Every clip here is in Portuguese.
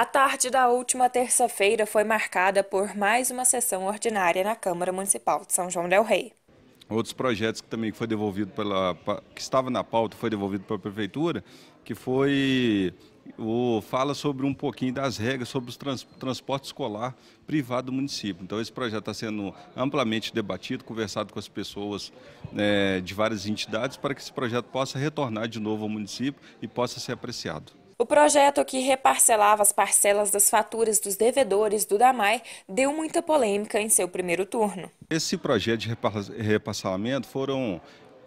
A tarde da última terça-feira foi marcada por mais uma sessão ordinária na Câmara Municipal de São João del Rei. Outros projetos que também foi devolvido pela que estava na pauta foi devolvido para a prefeitura, que foi o fala sobre um pouquinho das regras sobre o trans, transporte escolar privado do município. Então esse projeto está sendo amplamente debatido, conversado com as pessoas né, de várias entidades para que esse projeto possa retornar de novo ao município e possa ser apreciado. O projeto que reparcelava as parcelas das faturas dos devedores do DAMAI deu muita polêmica em seu primeiro turno. Esse projeto de reparcelamento foram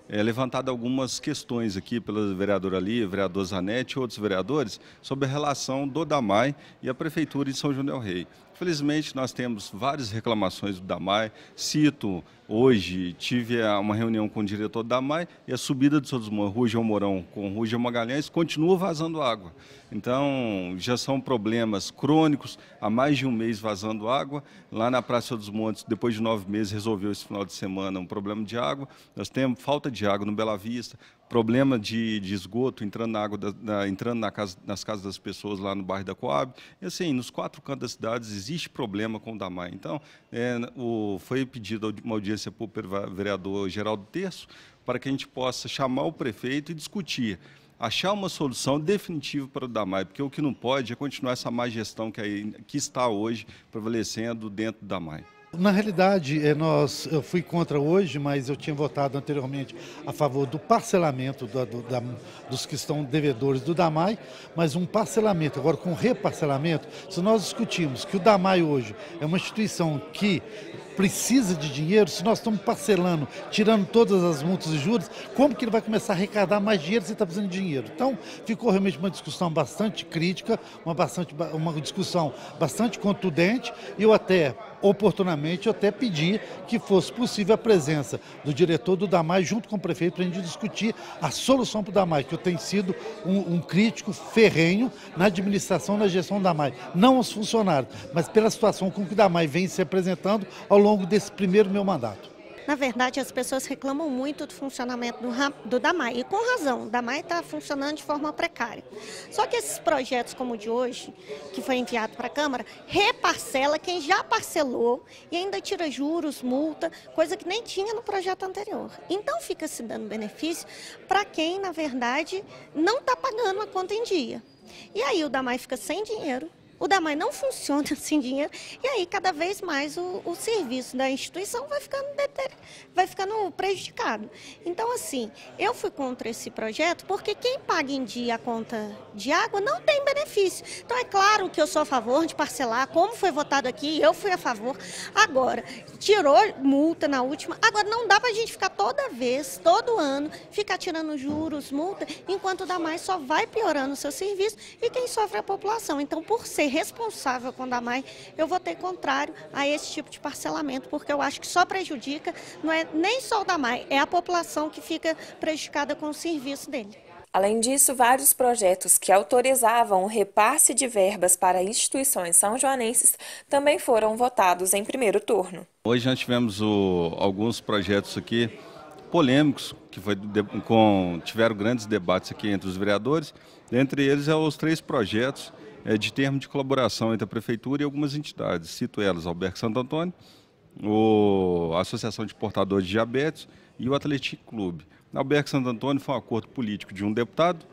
é, algumas questões aqui pela vereadora ali, vereador Zanetti e outros vereadores sobre a relação do DAMAI e a Prefeitura de São João del Rei. Felizmente, nós temos várias reclamações do DAMAI. Cito, hoje tive eh, uma reunião com o diretor do DAMAI e a subida do dos Rua João Mourão com Rua João Magalhães, continua vazando água. Então, já são problemas crônicos, há mais de um mês vazando água. Lá na Praça dos Montes, depois de nove meses, resolveu esse final de semana um problema de água. Nós temos falta de água no Bela Vista, problema de, de esgoto entrando na água, da, na, entrando na casa, nas casas das pessoas lá no bairro da Coab. E assim, nos quatro cantos das cidades existe problema com o Damai. Então, é, o, foi pedido uma audiência para pelo vereador Geraldo Terço para que a gente possa chamar o prefeito e discutir achar uma solução definitiva para o Damai, porque o que não pode é continuar essa má gestão que, aí, que está hoje prevalecendo dentro do Damai. Na realidade, eh, nós, eu fui contra hoje, mas eu tinha votado anteriormente a favor do parcelamento do, da, dos que estão devedores do DAMAI, mas um parcelamento, agora com reparcelamento, se nós discutimos que o DAMAI hoje é uma instituição que precisa de dinheiro, se nós estamos parcelando, tirando todas as multas e juros, como que ele vai começar a arrecadar mais dinheiro se está precisando de dinheiro? Então, ficou realmente uma discussão bastante crítica, uma, bastante, uma discussão bastante contundente, e eu até oportunamente eu até pedi que fosse possível a presença do diretor do Damai junto com o prefeito para a gente discutir a solução para o Damai, que eu tenho sido um, um crítico ferrenho na administração, na gestão do Damai. Não os funcionários, mas pela situação com que o Damai vem se apresentando ao longo desse primeiro meu mandato. Na verdade, as pessoas reclamam muito do funcionamento do, do DAMAI, e com razão, o DAMAI está funcionando de forma precária. Só que esses projetos como o de hoje, que foi enviado para a Câmara, reparcela quem já parcelou e ainda tira juros, multa, coisa que nem tinha no projeto anterior. Então fica se dando benefício para quem, na verdade, não está pagando a conta em dia. E aí o DAMAI fica sem dinheiro, o DAMAI não funciona sem dinheiro, e aí cada vez mais o, o serviço da instituição vai ficando, vai ficando prejudicado. Então, assim, eu fui contra esse projeto porque quem paga em dia a conta de água não tem benefício. Então, é claro que eu sou a favor de parcelar, como foi votado aqui, eu fui a favor. Agora, tirou multa na última, agora não dá para a gente ficar toda vez, todo ano, ficar tirando juros, multa, enquanto o DAMAI só vai piorando o seu serviço e quem sofre é a população. Então, por ser responsável com a mãe, eu votei contrário a esse tipo de parcelamento, porque eu acho que só prejudica, não é nem só o da mãe, é a população que fica prejudicada com o serviço dele. Além disso, vários projetos que autorizavam o repasse de verbas para instituições são-joanenses também foram votados em primeiro turno. Hoje nós tivemos o, alguns projetos aqui polêmicos, que foi de, com, tiveram grandes debates aqui entre os vereadores. Dentre eles, é os três projetos é, de termo de colaboração entre a Prefeitura e algumas entidades. Cito elas, Alberto Santo Antônio, o, a Associação de Portadores de Diabetes e o Atlético Clube. Alberto Santo Antônio foi um acordo político de um deputado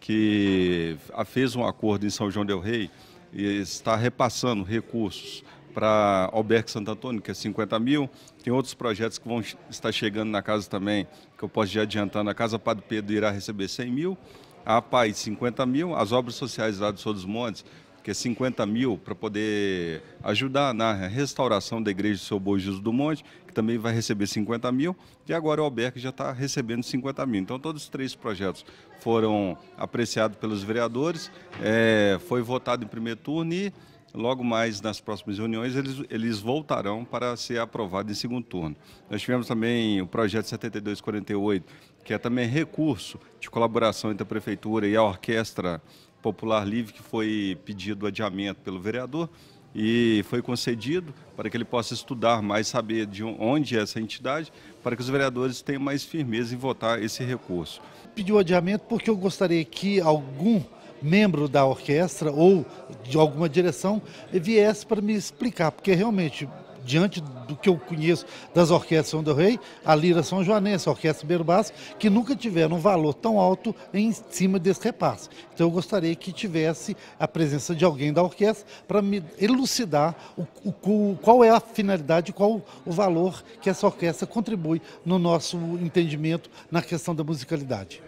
que fez um acordo em São João del Rei e está repassando recursos para Alberto Santo Antônio, que é 50 mil. Tem outros projetos que vão estar chegando na casa também, que eu posso já adiantar. Na casa Padre Pedro irá receber 100 mil a PAI 50 mil, as obras sociais lá do Sou dos Montes, que é 50 mil para poder ajudar na restauração da igreja do Seu Bom Jesus do Monte, que também vai receber 50 mil, e agora o Alberque já está recebendo 50 mil. Então todos os três projetos foram apreciados pelos vereadores, é, foi votado em primeiro turno e Logo mais nas próximas reuniões, eles, eles voltarão para ser aprovado em segundo turno. Nós tivemos também o projeto 7248, que é também recurso de colaboração entre a Prefeitura e a Orquestra Popular Livre, que foi pedido adiamento pelo vereador e foi concedido para que ele possa estudar mais, saber de onde é essa entidade, para que os vereadores tenham mais firmeza em votar esse recurso. Pediu adiamento porque eu gostaria que algum membro da orquestra ou de alguma direção viesse para me explicar, porque realmente diante do que eu conheço das orquestras do Rei, a Lira São Joanense, a Orquestra Berbás, que nunca tiveram um valor tão alto em cima desse repasse. Então eu gostaria que tivesse a presença de alguém da orquestra para me elucidar o, o, qual é a finalidade, qual o valor que essa orquestra contribui no nosso entendimento na questão da musicalidade.